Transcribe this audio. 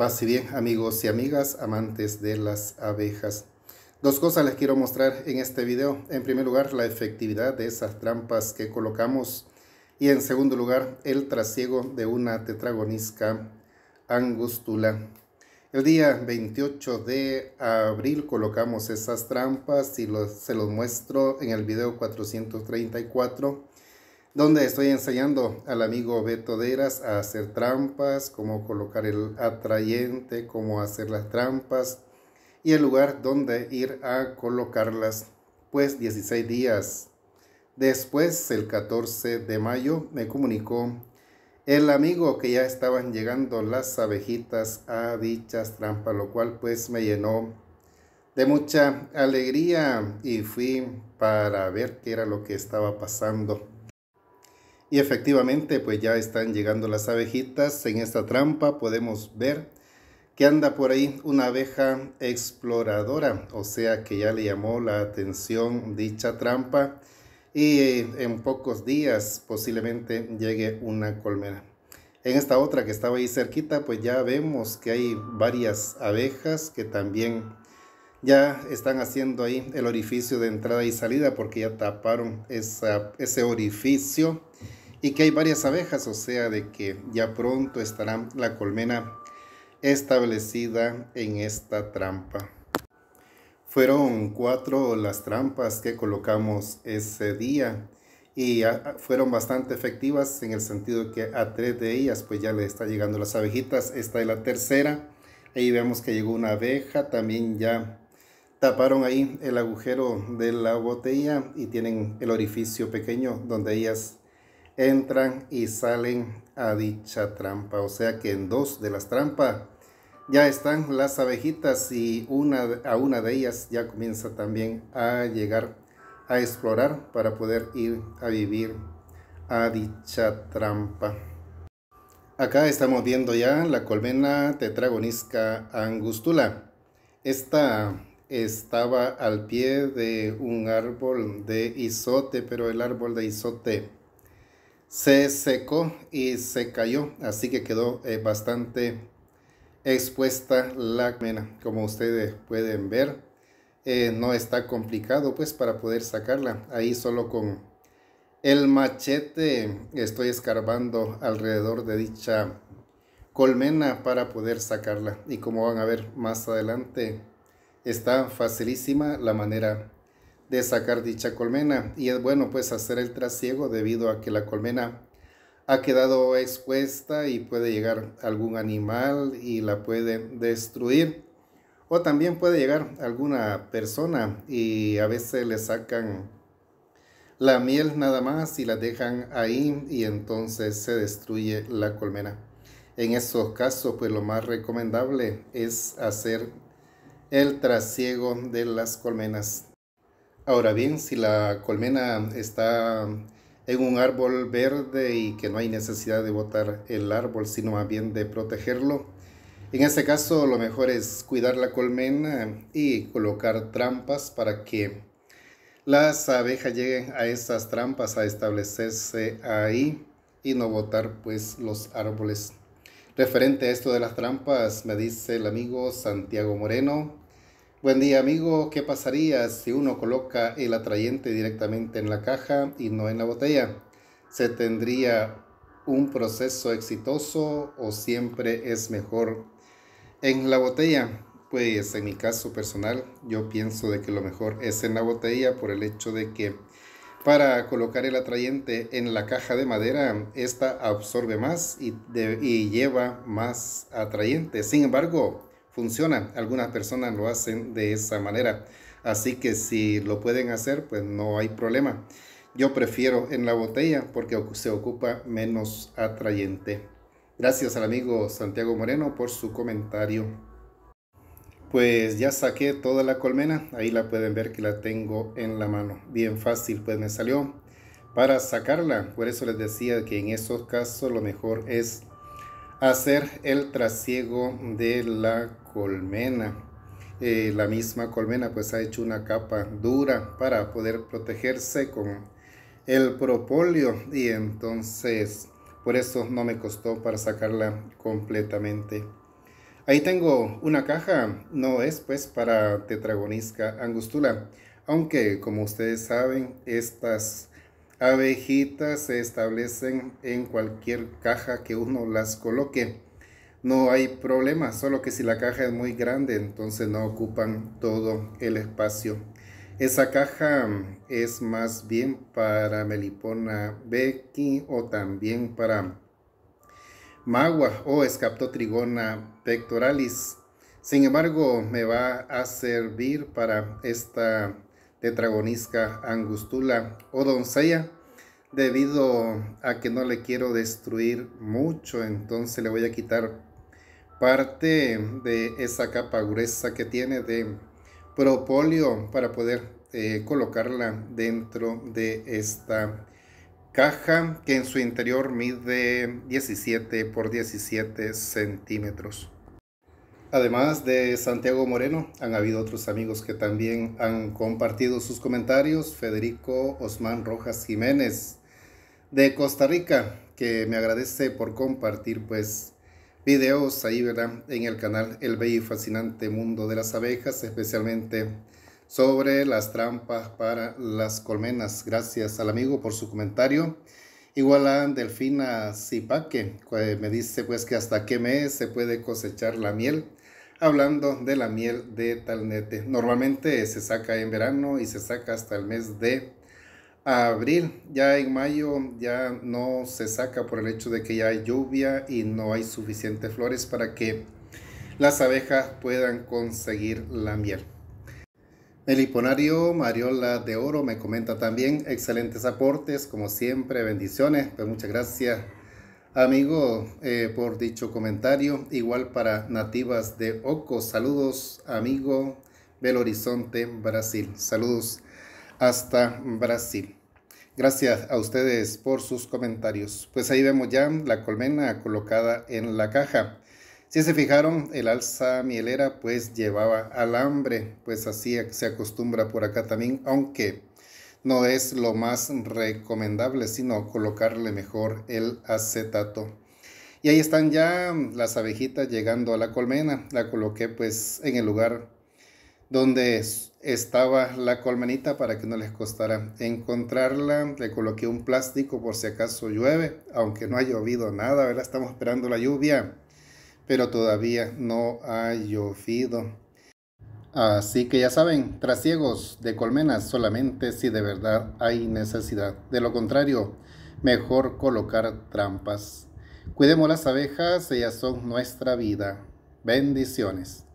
Paz bien amigos y amigas, amantes de las abejas. Dos cosas les quiero mostrar en este video. En primer lugar, la efectividad de esas trampas que colocamos. Y en segundo lugar, el trasiego de una tetragonisca angustula. El día 28 de abril colocamos esas trampas y se los muestro en el video 434 donde estoy enseñando al amigo Beto Deras a hacer trampas, cómo colocar el atrayente, cómo hacer las trampas y el lugar donde ir a colocarlas, pues 16 días. Después, el 14 de mayo, me comunicó el amigo que ya estaban llegando las abejitas a dichas trampas, lo cual pues me llenó de mucha alegría y fui para ver qué era lo que estaba pasando. Y efectivamente, pues ya están llegando las abejitas. En esta trampa podemos ver que anda por ahí una abeja exploradora, o sea que ya le llamó la atención dicha trampa y eh, en pocos días posiblemente llegue una colmena. En esta otra que estaba ahí cerquita, pues ya vemos que hay varias abejas que también ya están haciendo ahí el orificio de entrada y salida porque ya taparon esa, ese orificio y que hay varias abejas, o sea, de que ya pronto estará la colmena establecida en esta trampa. Fueron cuatro las trampas que colocamos ese día y ah, ah, fueron bastante efectivas en el sentido que a tres de ellas pues ya le está llegando las abejitas. Esta es la tercera. Ahí vemos que llegó una abeja. También ya taparon ahí el agujero de la botella y tienen el orificio pequeño donde ellas entran y salen a dicha trampa. O sea que en dos de las trampas ya están las abejitas y una, a una de ellas ya comienza también a llegar a explorar para poder ir a vivir a dicha trampa. Acá estamos viendo ya la colmena tetragonisca angustula. Esta estaba al pie de un árbol de isote, pero el árbol de isote se secó y se cayó, así que quedó eh, bastante expuesta la colmena. Como ustedes pueden ver, eh, no está complicado pues para poder sacarla. Ahí solo con el machete estoy escarbando alrededor de dicha colmena para poder sacarla. Y como van a ver más adelante, está facilísima la manera de sacar dicha colmena y es bueno pues hacer el trasiego debido a que la colmena ha quedado expuesta y puede llegar algún animal y la puede destruir o también puede llegar alguna persona y a veces le sacan la miel nada más y la dejan ahí y entonces se destruye la colmena. En esos casos pues lo más recomendable es hacer el trasiego de las colmenas Ahora bien, si la colmena está en un árbol verde y que no hay necesidad de botar el árbol, sino más bien de protegerlo, en este caso lo mejor es cuidar la colmena y colocar trampas para que las abejas lleguen a esas trampas a establecerse ahí y no botar pues los árboles. Referente a esto de las trampas, me dice el amigo Santiago Moreno, Buen día amigo ¿qué pasaría si uno coloca el atrayente directamente en la caja y no en la botella? ¿Se tendría un proceso exitoso o siempre es mejor en la botella? Pues en mi caso personal yo pienso de que lo mejor es en la botella por el hecho de que para colocar el atrayente en la caja de madera, esta absorbe más y, y lleva más atrayente. Sin embargo, funciona. Algunas personas lo hacen de esa manera. Así que si lo pueden hacer, pues no hay problema. Yo prefiero en la botella porque se ocupa menos atrayente. Gracias al amigo Santiago Moreno por su comentario. Pues ya saqué toda la colmena, ahí la pueden ver que la tengo en la mano. Bien fácil pues me salió para sacarla, por eso les decía que en esos casos lo mejor es hacer el trasiego de la colmena. Eh, la misma colmena pues ha hecho una capa dura para poder protegerse con el propóleo y entonces por eso no me costó para sacarla completamente. Ahí tengo una caja, no es pues para Tetragonisca angustula, aunque como ustedes saben, estas abejitas se establecen en cualquier caja que uno las coloque. No hay problema, solo que si la caja es muy grande, entonces no ocupan todo el espacio. Esa caja mm, es más bien para Melipona Becky o también para Magua o Escaptotrigona pectoralis. Sin embargo, me va a servir para esta tetragonisca angustula o doncella, debido a que no le quiero destruir mucho, entonces le voy a quitar parte de esa capa gruesa que tiene de propóleo para poder eh, colocarla dentro de esta caja que en su interior mide 17 por 17 centímetros. Además de Santiago Moreno, han habido otros amigos que también han compartido sus comentarios. Federico Osman Rojas Jiménez de Costa Rica, que me agradece por compartir pues videos ahí, ¿verdad? En el canal El Bello y Fascinante Mundo de las Abejas, especialmente sobre las trampas para las colmenas. Gracias al amigo por su comentario. Igual a Delfina Zipaque, me dice pues que hasta qué mes se puede cosechar la miel hablando de la miel de talnete. Normalmente se saca en verano y se saca hasta el mes de abril. Ya en mayo ya no se saca por el hecho de que ya hay lluvia y no hay suficientes flores para que las abejas puedan conseguir la miel. El hiponario Mariola de Oro me comenta también excelentes aportes, como siempre, bendiciones, pues muchas gracias Amigo, eh, por dicho comentario, igual para nativas de Oco, saludos, amigo Belo Horizonte, Brasil, saludos hasta Brasil. Gracias a ustedes por sus comentarios. Pues ahí vemos ya la colmena colocada en la caja. Si se fijaron, el alza mielera pues llevaba alambre, pues así se acostumbra por acá también, aunque no es lo más recomendable, sino colocarle mejor el acetato. Y ahí están ya las abejitas llegando a la colmena. La coloqué pues en el lugar donde estaba la colmenita para que no les costara encontrarla. Le coloqué un plástico por si acaso llueve, aunque no ha llovido nada, ¿verdad? Estamos esperando la lluvia, pero todavía no ha llovido. Así que ya saben, trasiegos de colmenas solamente si de verdad hay necesidad. De lo contrario, mejor colocar trampas. Cuidemos las abejas, ellas son nuestra vida. Bendiciones.